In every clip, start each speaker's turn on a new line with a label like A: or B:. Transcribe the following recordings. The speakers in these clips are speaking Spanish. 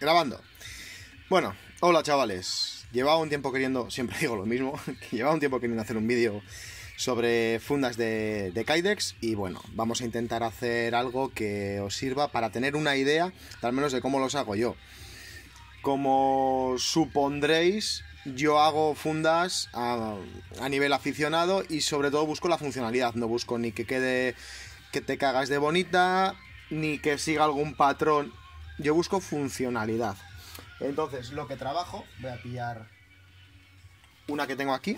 A: Grabando. Bueno, hola chavales. Llevaba un tiempo queriendo, siempre digo lo mismo, llevaba un tiempo queriendo hacer un vídeo sobre fundas de, de Kydex y bueno, vamos a intentar hacer algo que os sirva para tener una idea, al menos de cómo los hago yo. Como supondréis, yo hago fundas a, a nivel aficionado y sobre todo busco la funcionalidad, no busco ni que quede que te cagas de bonita, ni que siga algún patrón yo busco funcionalidad. Entonces, lo que trabajo, voy a pillar una que tengo aquí.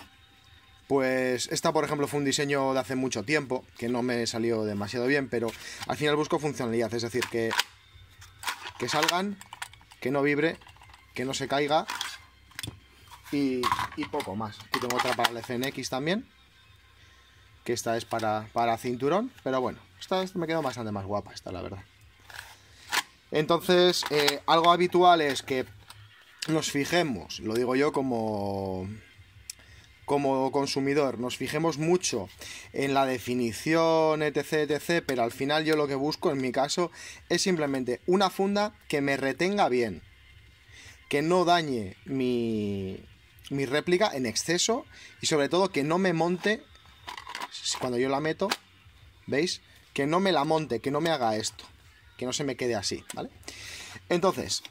A: Pues esta, por ejemplo, fue un diseño de hace mucho tiempo, que no me salió demasiado bien, pero al final busco funcionalidad, es decir, que, que salgan, que no vibre, que no se caiga y, poco más. Aquí tengo otra para el FNX también, que esta es para, cinturón, pero bueno, esta, me quedó bastante más guapa, esta la verdad. Entonces, eh, algo habitual es que nos fijemos, lo digo yo como como consumidor nos fijemos mucho en la definición, etc, etc, pero al final yo lo que busco en mi caso es simplemente una funda que me retenga bien, que no dañe mi, mi réplica en exceso y sobre todo que no me monte, cuando yo la meto, ¿veis? Que no me la monte, que no me haga esto que no se me quede así, ¿vale? Entonces,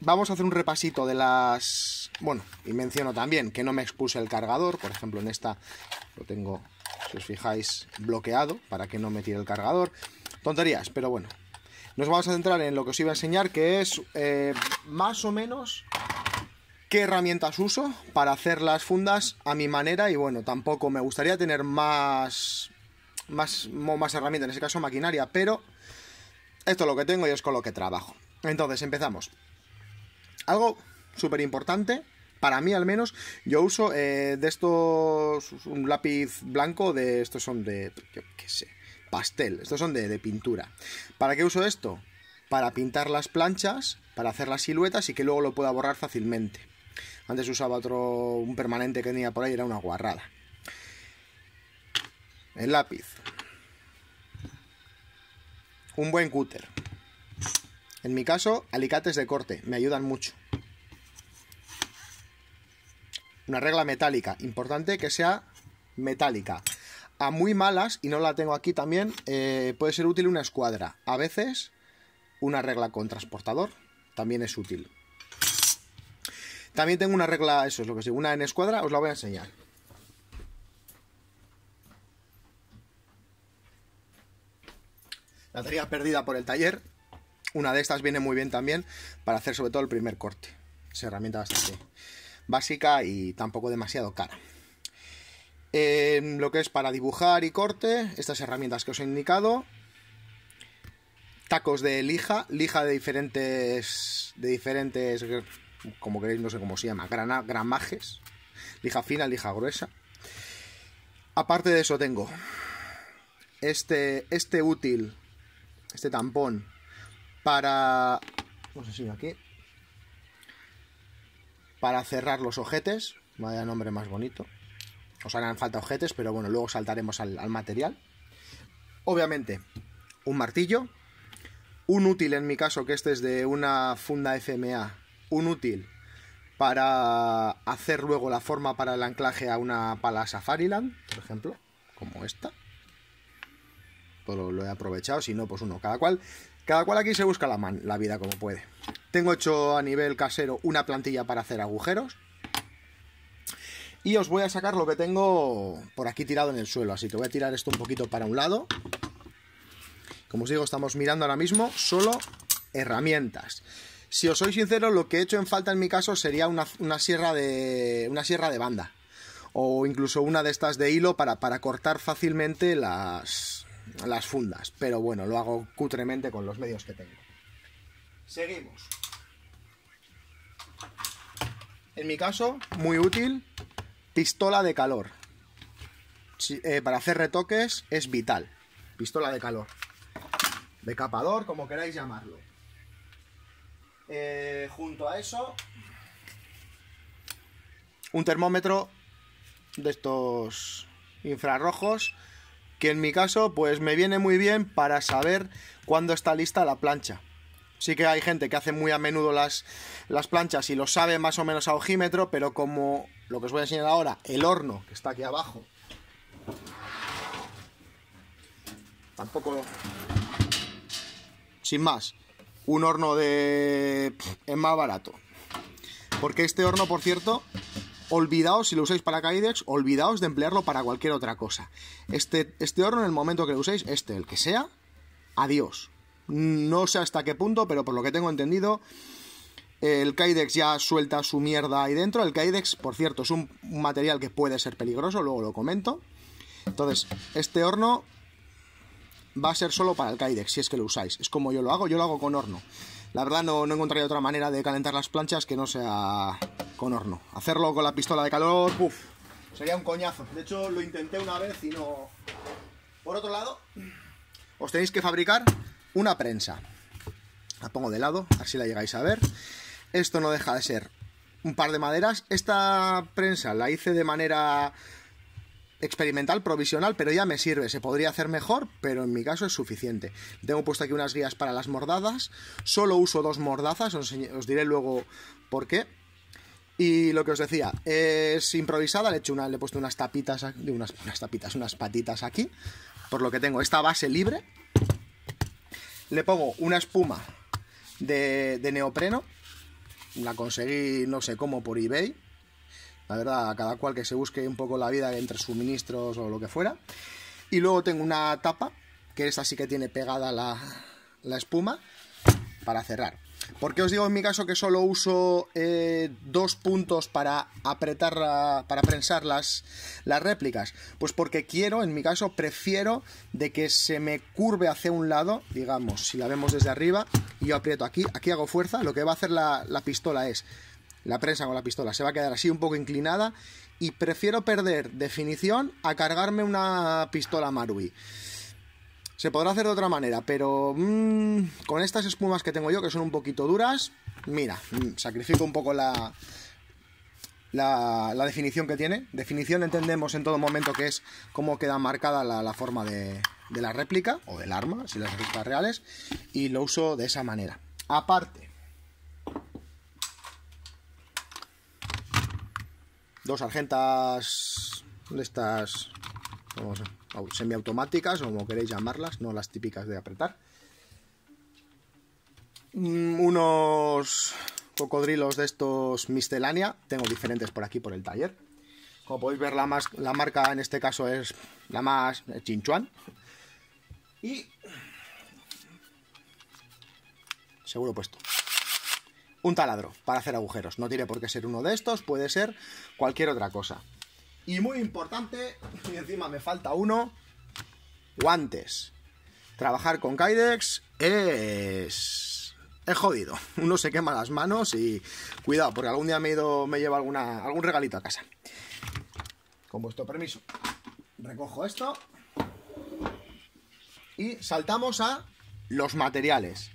A: vamos a hacer un repasito de las... Bueno, y menciono también que no me expuse el cargador, por ejemplo, en esta lo tengo, si os fijáis, bloqueado para que no me tire el cargador. Tonterías, pero bueno. Nos vamos a centrar en lo que os iba a enseñar, que es eh, más o menos qué herramientas uso para hacer las fundas a mi manera y bueno, tampoco me gustaría tener más más, más herramientas, en ese caso maquinaria, pero esto es lo que tengo y es con lo que trabajo. Entonces, empezamos. Algo súper importante, para mí al menos, yo uso eh, de estos, un lápiz blanco, de estos son de, yo qué sé, pastel, estos son de, de pintura. ¿Para qué uso esto? Para pintar las planchas, para hacer las siluetas y que luego lo pueda borrar fácilmente. Antes usaba otro, un permanente que tenía por ahí, era una guarrada. El lápiz, un buen cúter. En mi caso, alicates de corte, me ayudan mucho. Una regla metálica, importante que sea metálica. A muy malas, y no la tengo aquí también, eh, puede ser útil una escuadra. A veces, una regla con transportador también es útil. También tengo una regla, eso es lo que sé, una en escuadra, os la voy a enseñar. La tenía perdida por el taller. Una de estas viene muy bien también para hacer sobre todo el primer corte. Es herramienta bastante básica y tampoco demasiado cara. Eh, lo que es para dibujar y corte, estas herramientas que os he indicado. Tacos de lija, lija de diferentes, de diferentes, como queréis, no sé cómo se llama, grana, gramajes, lija fina, lija gruesa. Aparte de eso tengo este, este útil este tampón, para... aquí. Para cerrar los ojetes. Vaya nombre más bonito. Os harán falta ojetes, pero bueno, luego saltaremos al, material. Obviamente, un martillo. Un útil, en mi caso, que este es de una funda FMA. Un útil para hacer luego la forma para el anclaje a una pala Safariland, por ejemplo, como esta. Pues lo, he aprovechado, si no, pues uno, cada cual, cada cual aquí se busca la, la vida como puede. Tengo hecho a nivel casero una plantilla para hacer agujeros, y os voy a sacar lo que tengo por aquí tirado en el suelo, así que voy a tirar esto un poquito para un lado. Como os digo, estamos mirando ahora mismo solo herramientas. Si os soy sincero, lo que he hecho en falta en mi caso sería una, una sierra, de, una sierra de banda. O incluso una de estas de hilo para, para cortar fácilmente las, las fundas, pero bueno, lo hago cutremente con los medios que tengo. Seguimos. En mi caso, muy útil, pistola de calor. Eh, para hacer retoques es vital. Pistola de calor. Decapador, como queráis llamarlo. Eh, junto a eso, un termómetro de estos infrarrojos que en mi caso pues me viene muy bien para saber cuándo está lista la plancha. Sí que hay gente que hace muy a menudo las, las planchas y lo sabe más o menos a ojímetro, pero como lo que os voy a enseñar ahora, el horno que está aquí abajo, tampoco... Sin más, un horno de... es más barato. Porque este horno, por cierto, olvidaos si lo usáis para Kaidex, olvidaos de emplearlo para cualquier otra cosa. Este, este horno, en el momento que lo uséis, este, el que sea, adiós. No sé hasta qué punto, pero por lo que tengo entendido, el Kaidex ya suelta su mierda ahí dentro. El Kaidex, por cierto, es un material que puede ser peligroso, luego lo comento. Entonces, este horno va a ser solo para el Kaidex, si es que lo usáis. Es como yo lo hago, yo lo hago con horno. La verdad no, no encontraría otra manera de calentar las planchas que no sea con horno. Hacerlo con la pistola de calor, uff, sería un coñazo. De hecho, lo intenté una vez y no... Por otro lado, os tenéis que fabricar una prensa. La pongo de lado, así la llegáis a ver. Esto no deja de ser un par de maderas. Esta prensa la hice de manera experimental, provisional, pero ya me sirve. Se podría hacer mejor, pero en mi caso es suficiente. Tengo puesto aquí unas guías para las mordadas. Solo uso dos mordazas, os diré luego por qué. Y lo que os decía, es improvisada, le, he hecho una, le he puesto unas tapitas, de unas, unas tapitas, unas patitas aquí, por lo que tengo esta base libre. Le pongo una espuma de, neopreno, la conseguí no sé cómo por eBay, la verdad, a cada cual que se busque un poco la vida entre suministros o lo que fuera. Y luego tengo una tapa, que esta sí que tiene pegada la espuma, para cerrar. ¿Por qué os digo en mi caso que solo uso eh, dos puntos para apretar, para prensar las, réplicas? Pues porque quiero, en mi caso, prefiero de que se me curve hacia un lado, digamos, si la vemos desde arriba, y yo aprieto aquí, aquí hago fuerza, lo que va a hacer la, la pistola es, la prensa con la pistola, se va a quedar así un poco inclinada, y prefiero perder definición a cargarme una pistola Marui. Se podrá hacer de otra manera, pero mm, con estas espumas que tengo yo, que son un poquito duras, mira, mm, sacrifico un poco la, la, definición que tiene. Definición entendemos en todo momento que es cómo queda marcada la, forma de, la réplica o del arma, si las réplicas reales, y lo uso de esa manera. Aparte, dos argentas de estas semiautomáticas o como queréis llamarlas, no las típicas de apretar. Mm, unos cocodrilos de estos miscelánea, tengo diferentes por aquí por el taller. Como podéis ver la, más, la marca en este caso es la más Chinchuan. Y seguro puesto. Un taladro para hacer agujeros. No tiene por qué ser uno de estos, puede ser cualquier otra cosa. Y muy importante, y encima me falta uno, guantes. Trabajar con Kydex es... es jodido. Uno se quema las manos y cuidado, porque algún día me, llevo alguna, algún regalito a casa. Con vuestro permiso, recojo esto y saltamos a los materiales.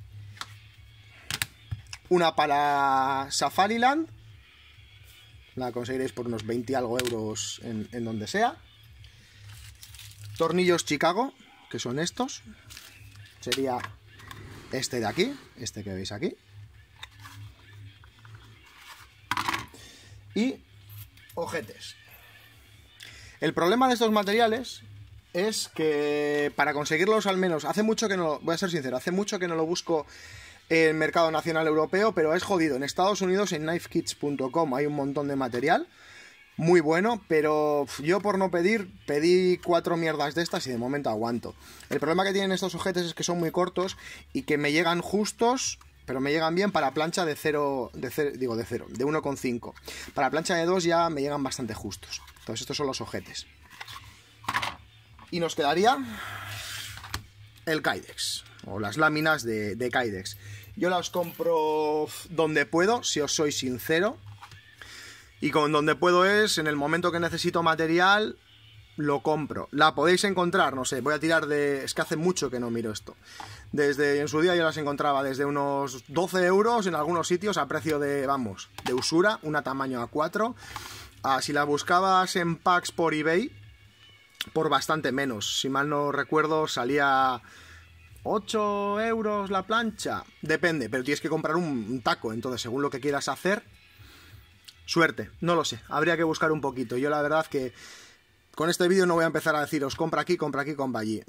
A: Una para Safariland la conseguiréis por unos 20 algo euros en, en donde sea. Tornillos Chicago, que son estos. Sería este de aquí, este que veis aquí. Y ojetes. El problema de estos materiales es que para conseguirlos al menos, hace mucho que no, voy a ser sincero, hace mucho que no lo busco el mercado nacional europeo, pero es jodido. En Estados Unidos, en knifekits.com, hay un montón de material muy bueno, pero yo por no pedir, pedí cuatro mierdas de estas y de momento aguanto. El problema que tienen estos ojetes es que son muy cortos y que me llegan justos pero me llegan bien para plancha de 0, de digo de 0, de 1,5. Para plancha de 2 ya me llegan bastante justos. Entonces estos son los ojetes. Y nos quedaría el Kydex, o las láminas de, de Kydex. Yo las compro donde puedo, si os soy sincero. Y con donde puedo es, en el momento que necesito material, lo compro. La podéis encontrar, no sé, voy a tirar de... Es que hace mucho que no miro esto. Desde en su día yo las encontraba desde unos 12 euros en algunos sitios a precio de, vamos, de usura, una tamaño A4. así ah, si la buscabas en packs por eBay, por bastante menos. Si mal no recuerdo, salía 8 euros la plancha. Depende, pero tienes que comprar un taco. Entonces, según lo que quieras hacer, suerte. No lo sé. Habría que buscar un poquito. Yo la verdad que con este vídeo no voy a empezar a deciros compra aquí, compra aquí, compra allí.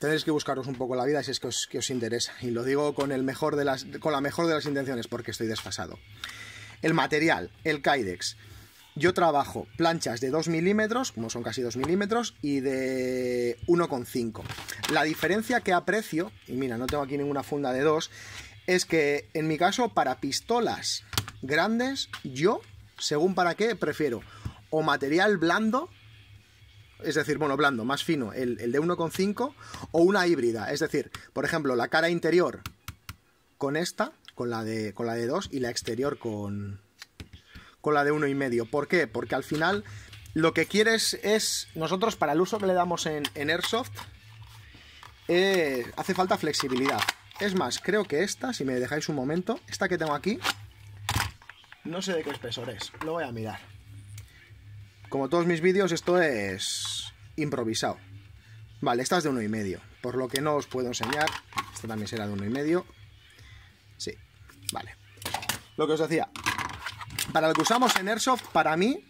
A: Tendréis que buscaros un poco la vida si es que os, que os interesa. Y lo digo con, el mejor con la mejor de las intenciones porque estoy desfasado. El material, el Kydex. Yo trabajo planchas de 2 milímetros, como son casi 2 milímetros, y de 1,5. La diferencia que aprecio, y mira, no tengo aquí ninguna funda de 2, es que en mi caso, para pistolas grandes, yo, según para qué, prefiero o material blando, es decir, bueno, blando, más fino, el, de 1,5, o una híbrida, es decir, por ejemplo, la cara interior con esta, con la de, con la de 2, y la exterior con, con la de uno y medio. ¿Por qué? Porque al final lo que quieres es, nosotros para el uso que le damos en, Airsoft, eh, hace falta flexibilidad. Es más, creo que esta, si me dejáis un momento, esta que tengo aquí, no sé de qué espesor es, lo voy a mirar. Como todos mis vídeos, esto es improvisado. Vale, esta es de uno y medio, por lo que no os puedo enseñar. Esta también será de uno y medio. Sí, vale. Lo que os decía, para lo que usamos en Airsoft, para mí,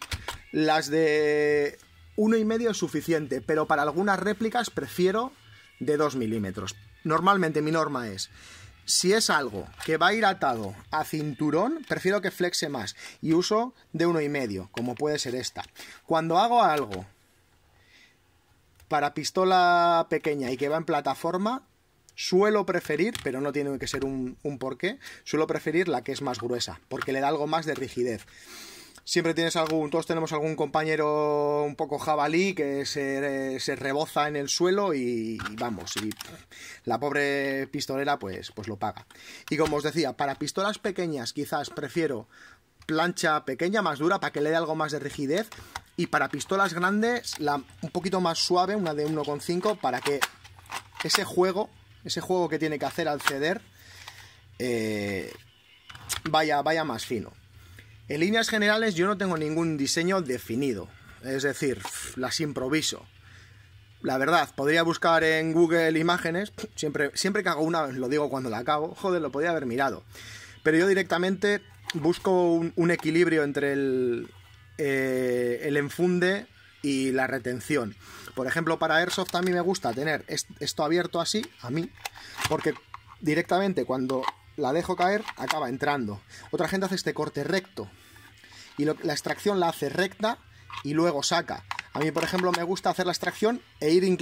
A: las de uno y medio es suficiente, pero para algunas réplicas prefiero de 2 milímetros. Normalmente mi norma es, si es algo que va a ir atado a cinturón, prefiero que flexe más y uso de uno y medio, como puede ser esta. Cuando hago algo para pistola pequeña y que va en plataforma, Suelo preferir, pero no tiene que ser un, porqué, suelo preferir la que es más gruesa, porque le da algo más de rigidez siempre tienes algún, todos tenemos algún compañero un poco jabalí que se, reboza en el suelo y, vamos, y la pobre pistolera pues, pues lo paga. Y como os decía, para pistolas pequeñas quizás prefiero plancha pequeña, más dura, para que le dé algo más de rigidez. Y para pistolas grandes, la, un poquito más suave, una de 1,5, para que ese juego ese juego que tiene que hacer al ceder, eh, vaya, vaya más fino. En líneas generales yo no tengo ningún diseño definido, es decir, las improviso. La verdad, podría buscar en Google imágenes, siempre, siempre que hago una, lo digo cuando la acabo, joder, lo podía haber mirado. Pero yo directamente busco un, equilibrio entre el, eh, el enfunde y la retención. Por ejemplo, para Airsoft a mí me gusta tener esto abierto así, a mí, porque directamente cuando la dejo caer acaba entrando. Otra gente hace este corte recto y la extracción la hace recta y luego saca. A mí, por ejemplo, me gusta hacer la extracción e ir